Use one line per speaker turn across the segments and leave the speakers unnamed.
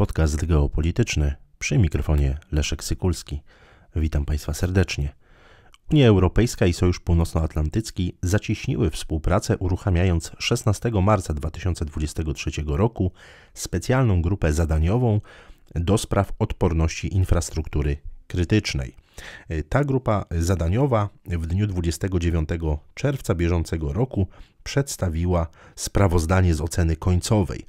Podcast geopolityczny przy mikrofonie Leszek Sykulski. Witam Państwa serdecznie. Unia Europejska i Sojusz Północnoatlantycki zacieśniły współpracę, uruchamiając 16 marca 2023 roku specjalną grupę zadaniową do spraw odporności infrastruktury krytycznej. Ta grupa zadaniowa w dniu 29 czerwca bieżącego roku przedstawiła sprawozdanie z oceny końcowej.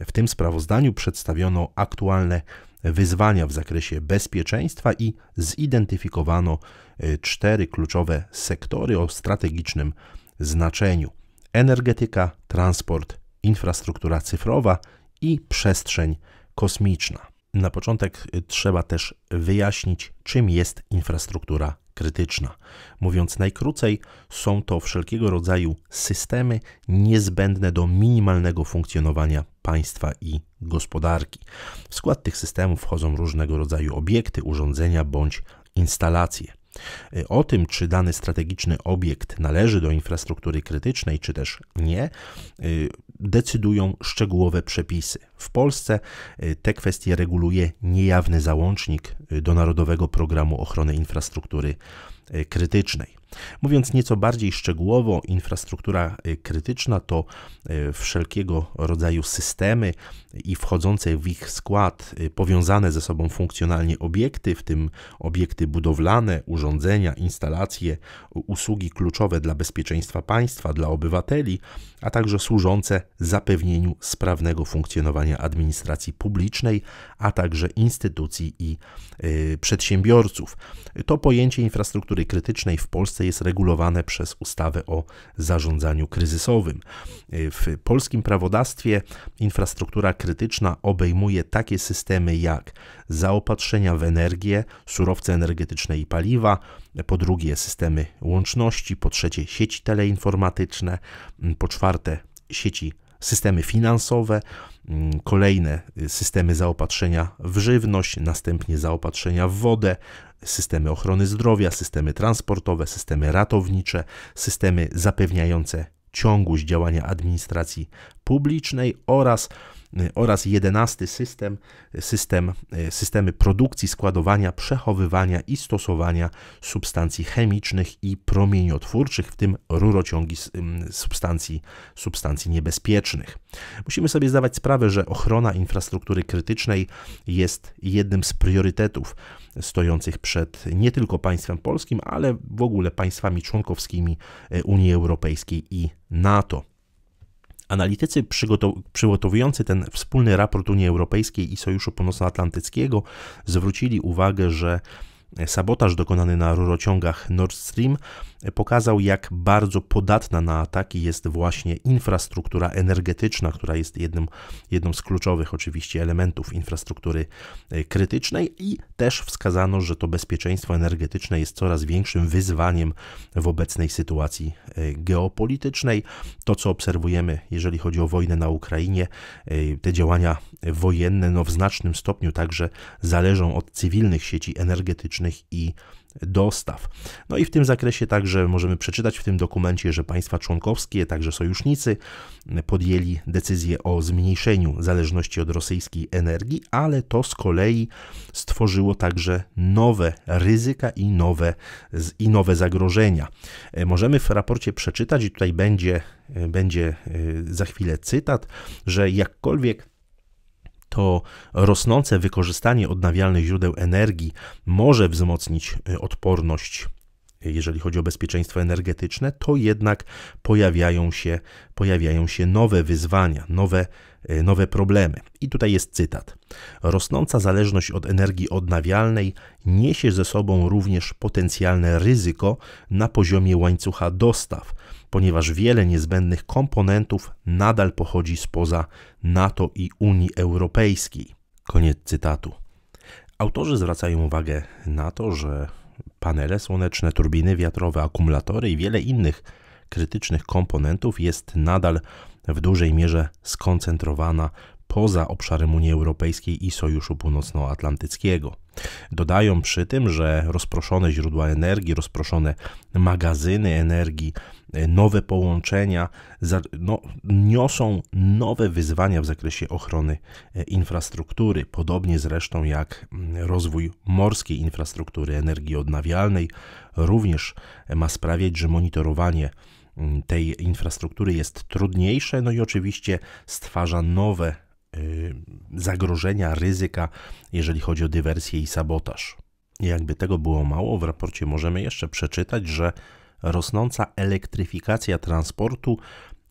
W tym sprawozdaniu przedstawiono aktualne wyzwania w zakresie bezpieczeństwa i zidentyfikowano y, cztery kluczowe sektory o strategicznym znaczeniu: energetyka, transport, infrastruktura cyfrowa i przestrzeń kosmiczna. Na początek y, trzeba też wyjaśnić, czym jest infrastruktura krytyczna. Mówiąc najkrócej, są to wszelkiego rodzaju systemy niezbędne do minimalnego funkcjonowania państwa i gospodarki. W skład tych systemów wchodzą różnego rodzaju obiekty, urządzenia bądź instalacje. Y, o tym, czy dany strategiczny obiekt należy do infrastruktury krytycznej, czy też nie, y, decydują szczegółowe przepisy. W Polsce y, te kwestie reguluje niejawny załącznik do Narodowego Programu Ochrony Infrastruktury Y, krytycznej. Mówiąc nieco bardziej szczegółowo, infrastruktura y, krytyczna to y, wszelkiego rodzaju systemy i wchodzące w ich skład powiązane ze sobą funkcjonalnie obiekty, w tym obiekty budowlane, urządzenia, instalacje, usługi kluczowe dla bezpieczeństwa państwa, dla obywateli, a także służące zapewnieniu sprawnego funkcjonowania administracji publicznej, a także instytucji i przedsiębiorców. To pojęcie infrastruktury krytycznej w Polsce jest regulowane przez ustawę o zarządzaniu kryzysowym. W polskim prawodawstwie infrastruktura krytyczna obejmuje takie systemy jak zaopatrzenia w energię, surowce energetyczne i paliwa, po drugie systemy łączności, po trzecie sieci teleinformatyczne, po czwarte sieci systemy finansowe, mm, kolejne y, systemy zaopatrzenia w żywność, następnie zaopatrzenia w wodę, systemy ochrony zdrowia, systemy transportowe, systemy ratownicze, systemy zapewniające ciągłość działania administracji publicznej oraz Y, oraz jedenasty system, system y, systemy produkcji, składowania, przechowywania i stosowania substancji chemicznych i promieniotwórczych, w tym rurociągi substancji, substancji niebezpiecznych. Musimy sobie zdawać sprawę, że ochrona infrastruktury krytycznej jest jednym z priorytetów stojących przed nie tylko państwem polskim, ale w ogóle państwami członkowskimi y, Unii Europejskiej i NATO. Analitycy przygotowujący ten wspólny raport Unii Europejskiej i Sojuszu Północnoatlantyckiego zwrócili uwagę, że Sabotaż dokonany na rurociągach Nord Stream pokazał, jak bardzo podatna na ataki jest właśnie infrastruktura energetyczna, która jest jednym, jedną z kluczowych oczywiście elementów infrastruktury e, krytycznej i też wskazano, że to bezpieczeństwo energetyczne jest coraz większym wyzwaniem w obecnej sytuacji e, geopolitycznej. To, co obserwujemy, jeżeli chodzi o wojnę na Ukrainie, e, te działania wojenne no, w znacznym stopniu także zależą od cywilnych sieci energetycznych, i dostaw. No i w tym zakresie także możemy przeczytać w tym dokumencie, że państwa członkowskie, także sojusznicy podjęli decyzję o zmniejszeniu zależności od rosyjskiej energii, ale to z kolei stworzyło także nowe ryzyka i nowe, i nowe zagrożenia. E, możemy w raporcie przeczytać, i tutaj będzie, e, będzie e, za chwilę cytat, że jakkolwiek to rosnące wykorzystanie odnawialnych źródeł energii może wzmocnić y, odporność jeżeli chodzi o bezpieczeństwo energetyczne, to jednak pojawiają się, pojawiają się nowe wyzwania, nowe, e, nowe problemy. I tutaj jest cytat. Rosnąca zależność od energii odnawialnej niesie ze sobą również potencjalne ryzyko na poziomie łańcucha dostaw, ponieważ wiele niezbędnych komponentów nadal pochodzi spoza NATO i Unii Europejskiej. Koniec cytatu. Autorzy zwracają uwagę na to, że panele słoneczne, turbiny wiatrowe, akumulatory i wiele innych krytycznych komponentów jest nadal w dużej mierze skoncentrowana poza obszarem Unii Europejskiej i Sojuszu Północnoatlantyckiego. Dodają przy tym, że rozproszone źródła energii, rozproszone magazyny energii, e, nowe połączenia no, niosą nowe wyzwania w zakresie ochrony e, infrastruktury, podobnie zresztą jak mm, rozwój morskiej infrastruktury energii odnawialnej, również ma sprawiać, że monitorowanie mm, tej infrastruktury jest trudniejsze, no i oczywiście stwarza nowe Y, zagrożenia, ryzyka, jeżeli chodzi o dywersję i sabotaż. jakby tego było mało, w raporcie możemy jeszcze przeczytać, że rosnąca elektryfikacja transportu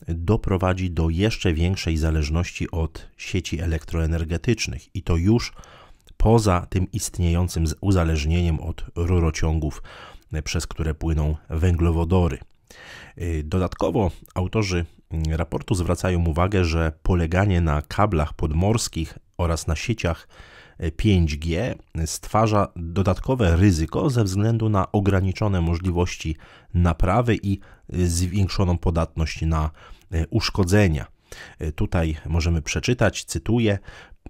doprowadzi do jeszcze większej zależności od sieci elektroenergetycznych i to już poza tym istniejącym uzależnieniem od rurociągów, y, przez które płyną węglowodory. Y, dodatkowo autorzy mm, raportu zwracają uwagę, że poleganie na kablach podmorskich oraz na sieciach 5G y, stwarza dodatkowe ryzyko ze względu na ograniczone możliwości naprawy i y, zwiększoną podatność na uszkodzenia. Tutaj możemy przeczytać, cytuję: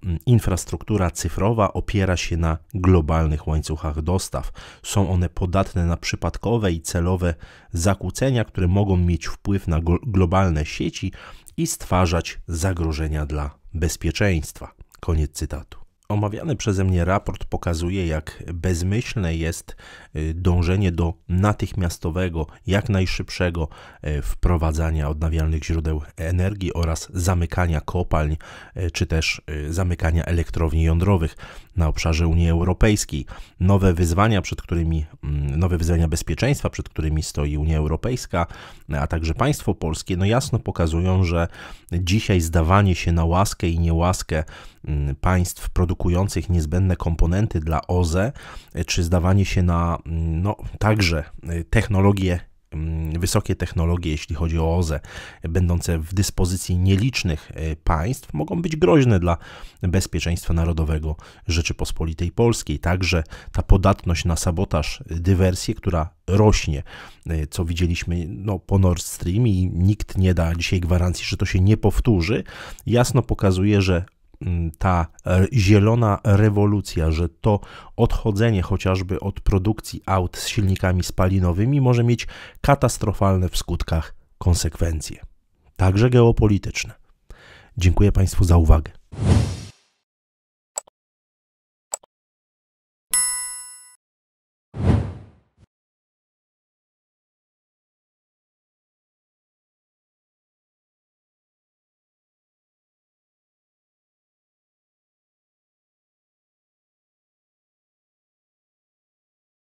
Mm, infrastruktura cyfrowa opiera się na globalnych łańcuchach dostaw. Są one podatne na przypadkowe i celowe zakłócenia, które mogą mieć wpływ na globalne sieci i stwarzać zagrożenia dla bezpieczeństwa. Koniec cytatu. Omawiany przeze mnie raport pokazuje, jak bezmyślne jest y, dążenie do natychmiastowego, jak najszybszego y, wprowadzania odnawialnych źródeł energii oraz zamykania kopalń y, czy też zamykania elektrowni jądrowych na obszarze Unii Europejskiej. Nowe wyzwania, przed którymi, mm, nowe wyzwania bezpieczeństwa, przed którymi stoi Unia Europejska, a także państwo polskie, no jasno pokazują, że dzisiaj zdawanie się na łaskę i niełaskę mm, państw produkujących niezbędne komponenty dla OZE, czy zdawanie się na mm, no, także y, technologie Mm, wysokie technologie, jeśli chodzi o OZE, będące w dyspozycji nielicznych e, państw, mogą być groźne dla bezpieczeństwa narodowego Rzeczypospolitej Polskiej. Także ta podatność na sabotaż, e, dywersję, która rośnie, e, co widzieliśmy no, po Nord Stream i nikt nie da dzisiaj gwarancji, że to się nie powtórzy, jasno pokazuje, że Mm, ta e, zielona rewolucja, że to odchodzenie chociażby od produkcji aut z silnikami spalinowymi może mieć katastrofalne w skutkach konsekwencje, także geopolityczne. Dziękuję Państwu za uwagę.